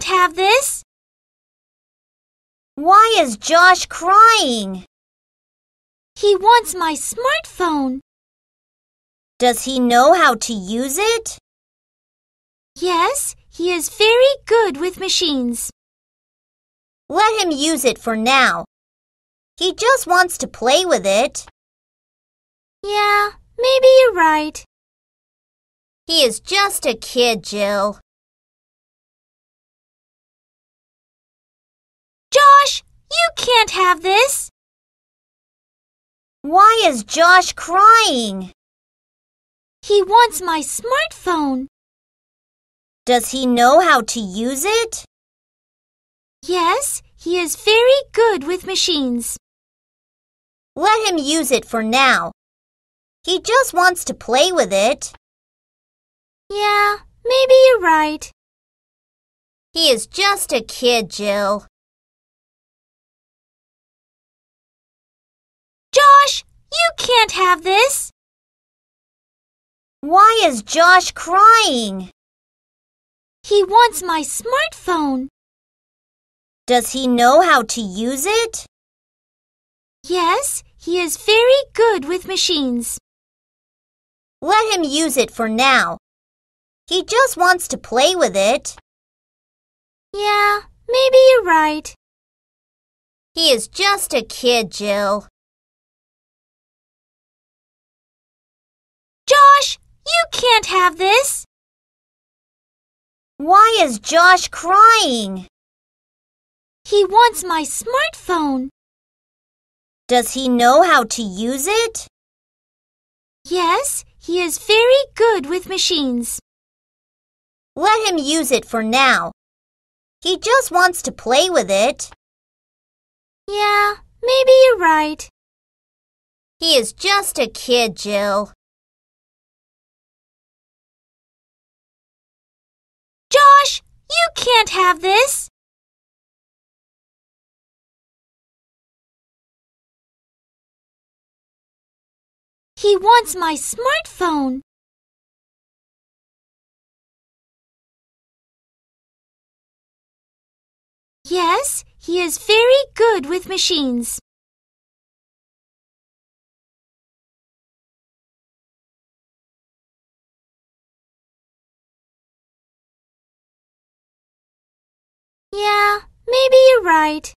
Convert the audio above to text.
can't have this. Why is Josh crying? He wants my smartphone. Does he know how to use it? Yes, he is very good with machines. Let him use it for now. He just wants to play with it. Yeah, maybe you're right. He is just a kid, Jill. You can't have this! Why is Josh crying? He wants my smartphone. Does he know how to use it? Yes, he is very good with machines. Let him use it for now. He just wants to play with it. Yeah, maybe you're right. He is just a kid, Jill. can't have this. Why is Josh crying? He wants my smartphone. Does he know how to use it? Yes, he is very good with machines. Let him use it for now. He just wants to play with it. Yeah, maybe you're right. He is just a kid, Jill. can't have this. Why is Josh crying? He wants my smartphone. Does he know how to use it? Yes, he is very good with machines. Let him use it for now. He just wants to play with it. Yeah, maybe you're right. He is just a kid, Jill. can't have this! He wants my smartphone! Yes, he is very good with machines. right